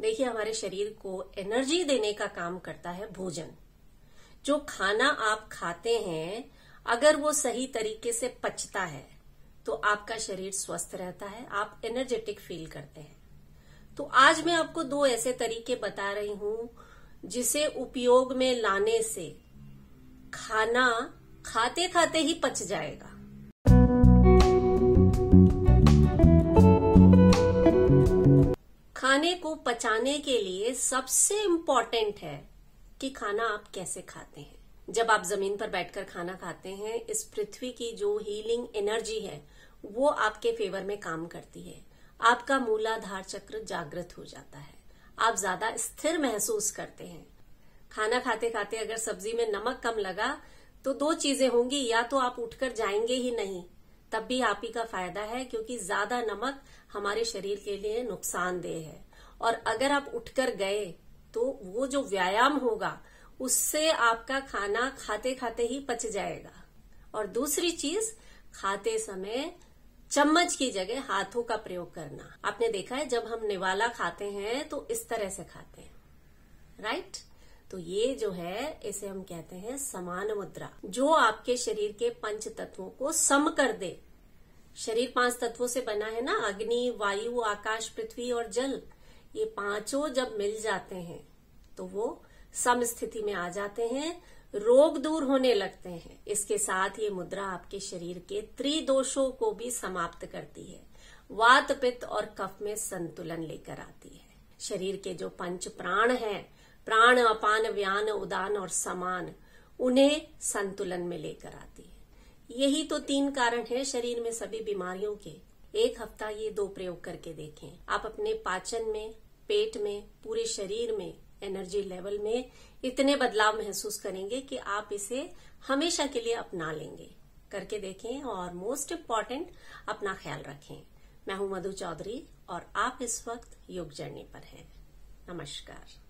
देखिए हमारे शरीर को एनर्जी देने का काम करता है भोजन जो खाना आप खाते हैं अगर वो सही तरीके से पचता है तो आपका शरीर स्वस्थ रहता है आप एनर्जेटिक फील करते हैं तो आज मैं आपको दो ऐसे तरीके बता रही हूं जिसे उपयोग में लाने से खाना खाते खाते ही पच जाएगा खाने को पचाने के लिए सबसे इम्पोर्टेंट है कि खाना आप कैसे खाते हैं जब आप जमीन पर बैठकर खाना खाते हैं इस पृथ्वी की जो हीलिंग एनर्जी है वो आपके फेवर में काम करती है आपका मूलाधार चक्र जागृत हो जाता है आप ज्यादा स्थिर महसूस करते हैं खाना खाते खाते अगर सब्जी में नमक कम लगा तो दो चीजें होंगी या तो आप उठकर जाएंगे ही नहीं तब भी आप ही का फायदा है क्योंकि ज्यादा नमक हमारे शरीर के लिए नुकसानदेह है और अगर आप उठकर गए तो वो जो व्यायाम होगा उससे आपका खाना खाते खाते ही पच जाएगा और दूसरी चीज खाते समय चम्मच की जगह हाथों का प्रयोग करना आपने देखा है जब हम निवाला खाते हैं तो इस तरह से खाते हैं राइट तो ये जो है इसे हम कहते हैं समान मुद्रा जो आपके शरीर के पंच तत्वों को सम कर दे शरीर पांच तत्वों से बना है ना अग्नि वायु आकाश पृथ्वी और जल ये पांचों जब मिल जाते हैं तो वो सम स्थिति में आ जाते हैं रोग दूर होने लगते हैं इसके साथ ये मुद्रा आपके शरीर के त्रिदोषों को भी समाप्त करती है वात पित्त और कफ में संतुलन लेकर आती है शरीर के जो पंच प्राण हैं प्राण अपान व्यान उदान और समान उन्हें संतुलन में लेकर आती है यही तो तीन कारण है शरीर में सभी बीमारियों के एक हफ्ता ये दो प्रयोग करके देखें आप अपने पाचन में पेट में पूरे शरीर में एनर्जी लेवल में इतने बदलाव महसूस करेंगे कि आप इसे हमेशा के लिए अपना लेंगे करके देखें और मोस्ट इम्पॉर्टेंट अपना ख्याल रखें मैं हूं मधु चौधरी और आप इस वक्त योग जर्नी पर हैं नमस्कार